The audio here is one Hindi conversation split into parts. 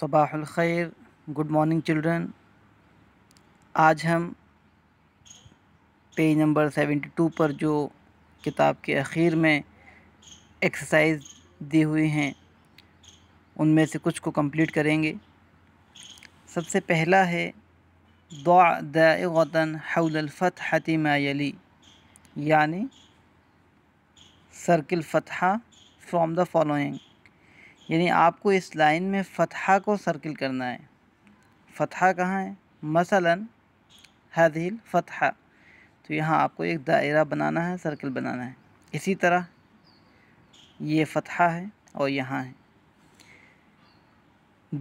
सबाहुल खैर गुड मॉर्निंग चिल्ड्रन आज हम पेज नंबर सेवेंटी टू पर जो किताब के अखीर में एक्सरसाइज दी हुई हैं उनमें से कुछ को कंप्लीट करेंगे सबसे पहला है दुआ दागतन हौलफ़त हतिमायली यानी सर्किल फ़तहा फ्रॉम द फॉलोइंग यानी आपको इस लाइन में फतहा को सर्किल करना है फतहा कहाँ है मसलन हदील फतहा तो यहाँ आपको एक दायरा बनाना है सर्कल बनाना है इसी तरह ये फतहा है और यहाँ है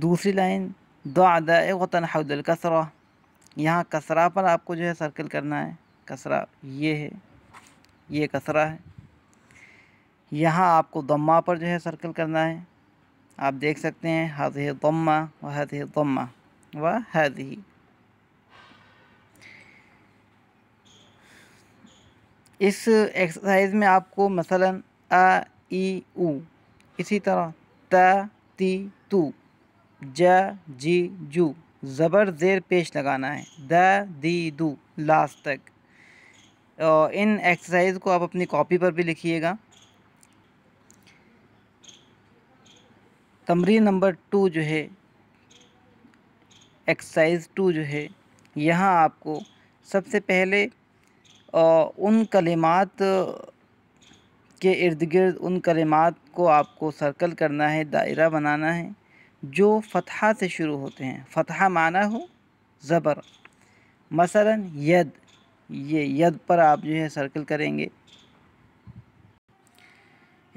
दूसरी लाइन दादातन हौदल कसरा यहाँ कसरा पर आपको जो है सर्कल करना है कसरा ये है ये कसरा है यहाँ आपको दम्मा पर जो है सर्कल करना है आप देख सकते हैं हद है दम्मा व हद है दम्मा व हद ही इस एक्सरसाइज में आपको मसलन अ ई ऊ इसी तरह त ती तू ज जी जू ज़बर ज़ेर पेश लगाना है द दी दू लास्ट तक इन एक्सरसाइज को आप अपनी कॉपी पर भी लिखिएगा कमरी नंबर टू जो है एक्सरसाइज टू जो है यहाँ आपको सबसे पहले उन कलिमात के इर्द गिर्द उन कलिमात को आपको सर्कल करना है दायरा बनाना है जो फतहा से शुरू होते हैं फतहा माना हो ज़बर मसलन यद ये यद पर आप जो है सर्कल करेंगे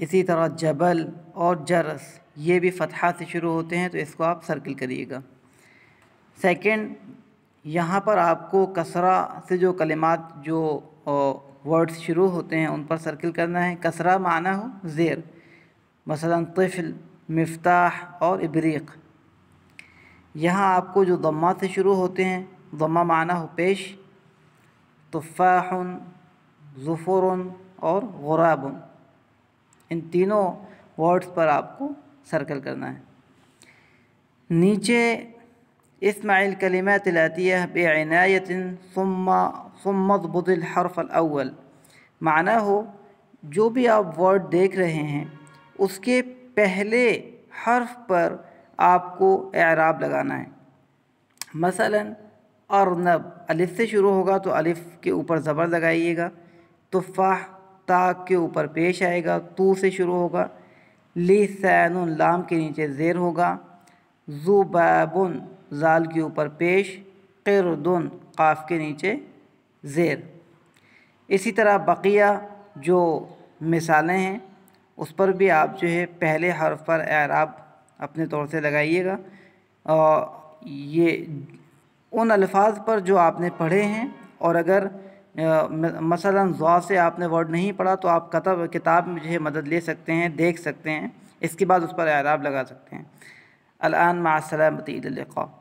इसी तरह जबल और जरस ये भी फतहा से शुरू होते हैं तो इसको आप सर्किल करिएगा सेकंड यहाँ पर आपको कसरा से जो कलिमात जो वर्ड्स शुरू होते हैं उन पर सर्किल करना है कसरा माना हो ज़ेर मसलन तफल मफ्ताह और इब्रीक यहाँ आपको जो दम्मा से शुरू होते हैं दम्मा माना हो पेश तुफ़ाहन ज़फ़ुर और गुराबन इन तीनों वर्ड्स पर आपको सर्कल करना है नीचे इसमाइल कलिमा लातिया बेनायत सम्मत बुदिल हरफ अव्वल माना हो जो भी आप वर्ड देख रहे हैं उसके पहले हर्फ पर आपको एराब लगाना है मसलन अरनब अलिफ से शुरू होगा तो अलिफ के ऊपर ज़बर लगाइएगा तुफ़ाह ता के ऊपर पेश आएगा तो से शुरू होगा लिसन लाम के नीचे ज़ेर होगा जुबैबन जाल के ऊपर पेश करदन काफ के नीचे ज़ेर इसी तरह बकिया जो मिसालें हैं उस पर भी आप जो है पहले हर्फ पर एराब अपने तौर से लगाइएगा और ये उन अल्फाज पर जो आपने पढ़े हैं और अगर मसला ज़ा से आपने वर्ड नहीं पढ़ा तो आप कतब किताब में जो है मदद ले सकते हैं देख सकते हैं इसके बाद उस पर आराब लगा सकते हैं अलान मासलमती